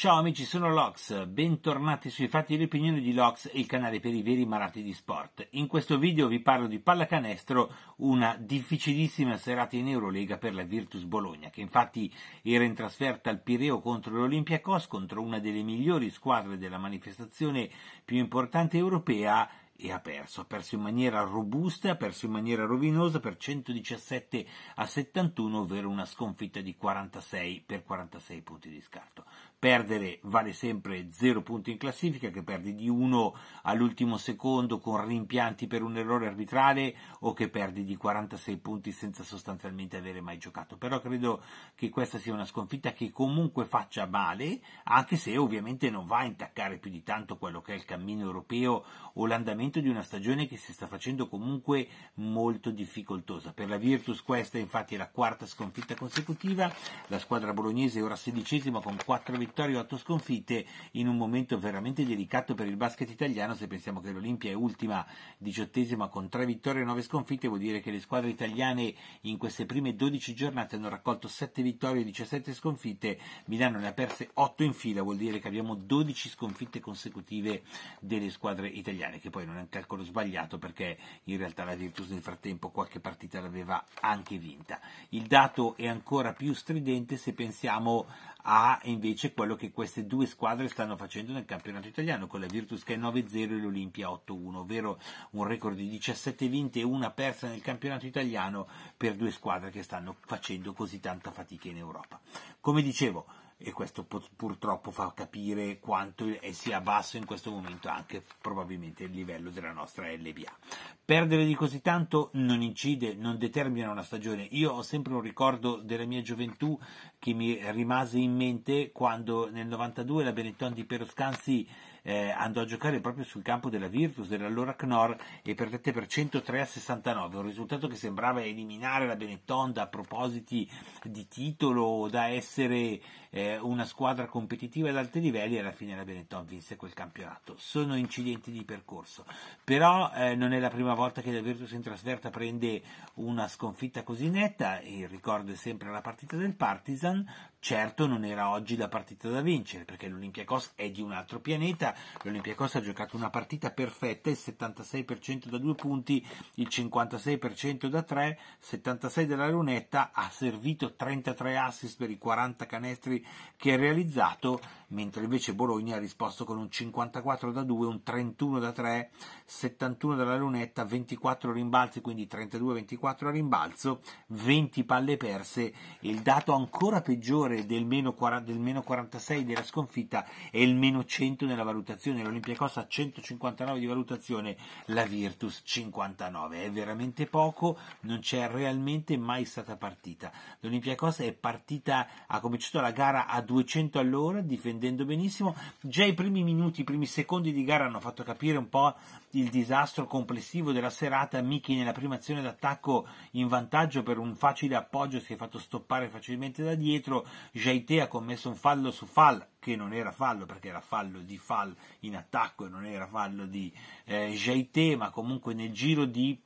Ciao amici, sono Lox, bentornati sui fatti e le opinioni di Lox, il canale per i veri malati di sport. In questo video vi parlo di pallacanestro, una difficilissima serata in Eurolega per la Virtus Bologna, che infatti era in trasferta al Pireo contro l'Olympiacos, contro una delle migliori squadre della manifestazione più importante europea e ha perso, ha perso in maniera robusta, ha perso in maniera rovinosa per 117 a 71, ovvero una sconfitta di 46 per 46 punti di scarto. Perdere vale sempre 0 punti in classifica, che perdi di 1 all'ultimo secondo con rimpianti per un errore arbitrale o che perdi di 46 punti senza sostanzialmente avere mai giocato. Però credo che questa sia una sconfitta che comunque faccia male, anche se ovviamente non va a intaccare più di tanto quello che è il cammino europeo o l'andamento di una stagione che si sta facendo comunque molto difficoltosa. Per la Virtus questa infatti la quarta sconfitta consecutiva, la squadra bolognese è ora sedicesima con 4 vittorie vittoria 8 sconfitte in un momento veramente delicato per il basket italiano se pensiamo che l'Olimpia è ultima diciottesima con 3 vittorie e 9 sconfitte vuol dire che le squadre italiane in queste prime 12 giornate hanno raccolto 7 vittorie e 17 sconfitte Milano ne ha perse 8 in fila vuol dire che abbiamo 12 sconfitte consecutive delle squadre italiane che poi non è un calcolo sbagliato perché in realtà la Virtus nel frattempo qualche partita l'aveva anche vinta il dato è ancora più stridente se pensiamo a invece quello che queste due squadre stanno facendo nel campionato italiano, con la Virtus che è 9-0 e l'Olimpia 8-1, ovvero un record di 17 vinte e una persa nel campionato italiano per due squadre che stanno facendo così tanta fatica in Europa. Come dicevo, e questo purtroppo fa capire quanto sia basso in questo momento anche probabilmente il livello della nostra LBA. Perdere di così tanto non incide, non determina una stagione. Io ho sempre un ricordo della mia gioventù che mi rimase in mente quando nel 92 la Benetton di Peroscanzi eh, andò a giocare proprio sul campo della Virtus, dell'allora Knorr e perdette per 103 a 69, un risultato che sembrava eliminare la Benetton da propositi di titolo, o da essere eh, una squadra competitiva ad alti livelli e alla fine la Benetton vinse quel campionato. Sono incidenti di percorso, però eh, non è la prima volta che la Virtus in trasferta prende una sconfitta così netta, e ricordo sempre la partita del Partizan, Certo non era oggi la partita da vincere, perché l'Olympiakos è di un altro pianeta, l'Olympiakos ha giocato una partita perfetta, il 76% da due punti, il 56% da tre, 76 della lunetta, ha servito 33 assist per i 40 canestri che ha realizzato, mentre invece Bologna ha risposto con un 54 da 2, un 31 da 3, 71 dalla lunetta, 24 rimbalzi, quindi 32-24 a rimbalzo, 20 palle perse, e il dato ancora peggiore del meno, 40, del meno 46 della sconfitta è il meno 100 nella valutazione, l'Olympiacos ha 159 di valutazione, la Virtus 59, è veramente poco, non c'è realmente mai stata partita. L'Olympiacos è partita, ha cominciato la gara a 200 all'ora, difendendo difendendo benissimo. Già i primi minuti, i primi secondi di gara hanno fatto capire un po' il disastro complessivo della serata. Miki nella prima azione d'attacco in vantaggio per un facile appoggio si è fatto stoppare facilmente da dietro. Jaite ha commesso un fallo su Fall che non era fallo perché era fallo di Fall in attacco e non era fallo di eh, Jaite, ma comunque nel giro di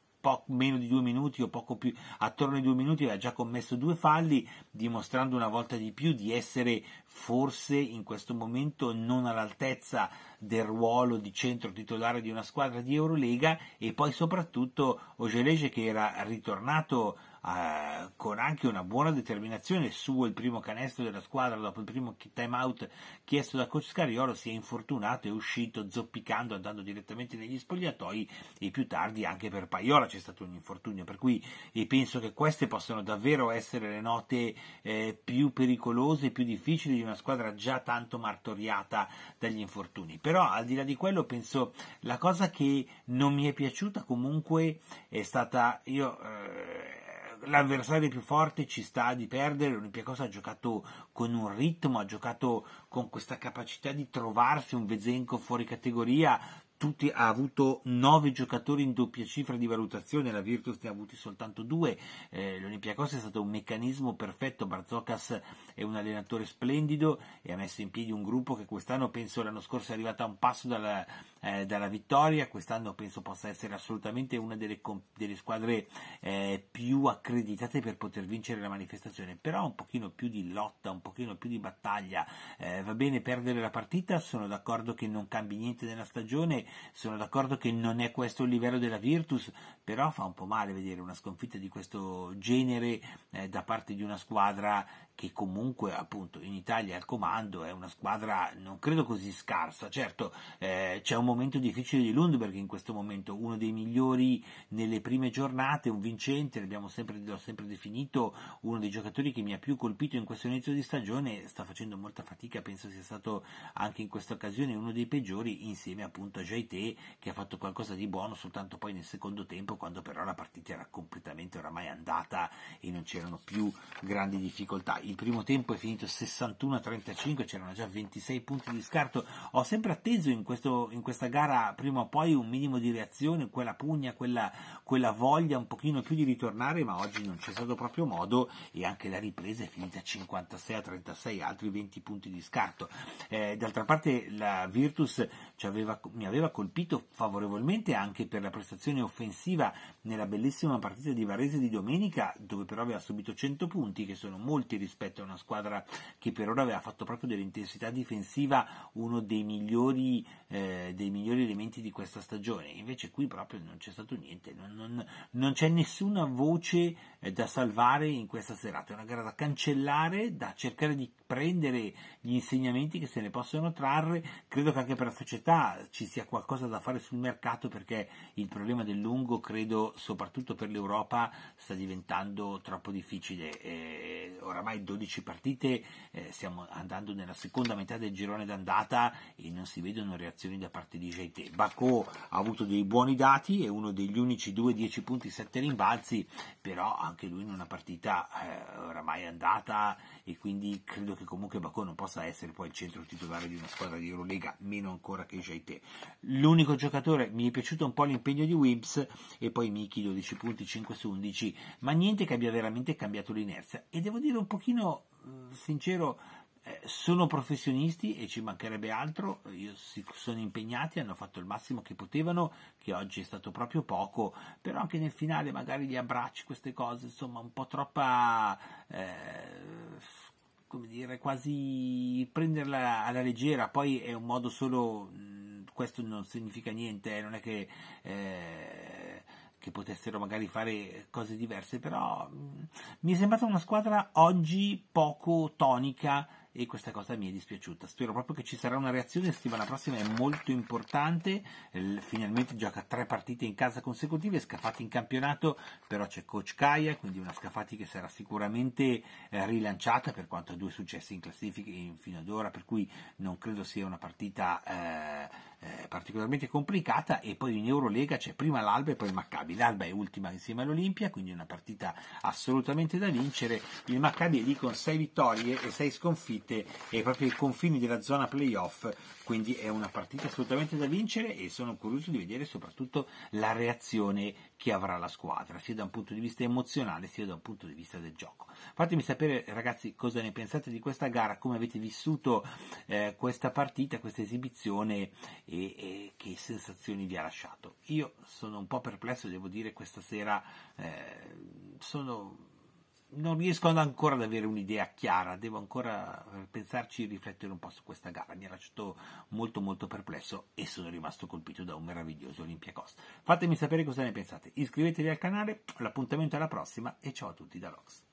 meno di due minuti o poco più, attorno ai due minuti aveva già commesso due falli, dimostrando una volta di più di essere forse in questo momento non all'altezza del ruolo di centro titolare di una squadra di Eurolega e poi soprattutto Ogelege che era ritornato eh, con anche una buona determinazione su il primo canestro della squadra dopo il primo time out chiesto da coach Scariolo si è infortunato e uscito zoppicando andando direttamente negli spogliatoi e più tardi anche per Paiola c'è stato un infortunio per cui penso che queste possano davvero essere le note eh, più pericolose e più difficili di una squadra già tanto martoriata dagli infortuni però al di là di quello penso la cosa che non mi è piaciuta comunque è stata io eh, l'avversario più forte ci sta di perdere, l'Olympiacos ha giocato con un ritmo, ha giocato con questa capacità di trovarsi un Vezenko fuori categoria, tutti, ha avuto 9 giocatori in doppia cifra di valutazione, la Virtus ne ha avuti soltanto 2, eh, l'Olympiacos è stato un meccanismo perfetto, Barzokas è un allenatore splendido e ha messo in piedi un gruppo che quest'anno penso l'anno scorso è arrivato a un passo dalla, eh, dalla vittoria, quest'anno penso possa essere assolutamente una delle, delle squadre eh, più accreditate per poter vincere la manifestazione, però un pochino più di lotta, un pochino più di battaglia, eh, va bene perdere la partita, sono d'accordo che non cambi niente nella stagione, sono d'accordo che non è questo il livello della Virtus, però fa un po' male vedere una sconfitta di questo genere eh, da parte di una squadra che comunque appunto in Italia al comando è una squadra non credo così scarsa. Certo eh, c'è un momento difficile di Lundberg in questo momento, uno dei migliori nelle prime giornate, un vincente, l'abbiamo sempre, l'ho sempre definito uno dei giocatori che mi ha più colpito in questo inizio di stagione, sta facendo molta fatica, penso sia stato anche in questa occasione uno dei peggiori insieme appunto a Jaité che ha fatto qualcosa di buono soltanto poi nel secondo tempo quando però la partita era completamente oramai andata e non c'erano più grandi difficoltà il primo tempo è finito 61-35, c'erano già 26 punti di scarto. Ho sempre atteso in, questo, in, questa gara prima o poi un minimo di reazione, quella pugna, quella, quella voglia un pochino più di ritornare, ma oggi non c'è stato proprio modo e anche la ripresa è finita 56-36, altri 20 punti di scarto. Eh, d'altra parte la Virtus aveva, mi aveva colpito favorevolmente anche per la prestazione offensiva nella bellissima partita di Varese di domenica, dove però aveva subito 100 punti, che sono molti rispetto a una squadra che per ora aveva fatto proprio dell'intensità difensiva uno dei migliori, eh, dei migliori elementi di questa stagione. Invece qui proprio non c'è stato niente, non, non, non c'è nessuna voce eh, da salvare in questa serata. È una gara da cancellare, da cercare di prendere gli insegnamenti che se ne possono trarre. Credo che anche per la società ci sia qualcosa da fare sul mercato perché il problema del lungo credo soprattutto per l'Europa sta diventando troppo difficile. Eh, oramai 12 partite, eh, stiamo andando nella seconda metà del girone d'andata e non si vedono reazioni da parte di JT. Bacco ha avuto dei buoni dati, è uno degli unici 2-10 punti, 7 rimbalzi, però anche lui in una partita eh, oramai è andata e quindi credo che comunque Bacco non possa essere poi il centro titolare di una squadra di Eurolega, meno ancora che JT. L'unico giocatore, mi è piaciuto un po' l'impegno di Wims e poi mi Michi 12 punti, 5 su 11, ma niente che abbia veramente cambiato l'inerzia. E devo dire un pochino eh, sincero, eh, sono professionisti e ci mancherebbe altro, Io, si sono impegnati, hanno fatto il massimo che potevano, che oggi è stato proprio poco, però anche nel finale magari gli abbracci, queste cose, insomma un po' troppa, eh, come dire, quasi prenderla alla leggera, poi è un modo solo, mm, questo non significa niente, eh, non è che... Eh, che potessero magari fare cose diverse, però mm, mi è sembrata una squadra oggi poco tonica e questa cosa mi è dispiaciuta. Spero proprio che ci sarà una reazione, la settimana prossima è molto importante, finalmente gioca tre partite in casa consecutive, scafati in campionato, però c'è Coach Kaya, quindi una scafati che sarà sicuramente eh, rilanciata per quanto ha due successi in classifica fino ad ora, per cui non credo sia una partita... Eh, eh, particolarmente complicata e poi in Eurolega c'è prima l'Alba e poi il Maccabi. L'Alba è ultima insieme all'Olimpia, quindi una partita assolutamente da vincere. Il Maccabi è lì con 6 vittorie e 6 sconfitte e proprio ai confini della zona playoff, quindi è una partita assolutamente da vincere e sono curioso di vedere soprattutto la reazione chi avrà la squadra, sia da un punto di vista emozionale sia da un punto di vista del gioco. Fatemi sapere ragazzi cosa ne pensate di questa gara, come avete vissuto eh, questa partita, questa esibizione e, e, che sensazioni vi ha lasciato. Io sono un po' perplesso, devo dire, questa sera eh, sono non riesco ancora ad avere un'idea chiara, devo ancora pensarci e riflettere un po' su questa gara. Mi ha lasciato molto molto perplesso e sono rimasto colpito da un meraviglioso Olympiacos. Fatemi sapere cosa ne pensate, iscrivetevi al canale, l'appuntamento è alla prossima e ciao a tutti da Lox.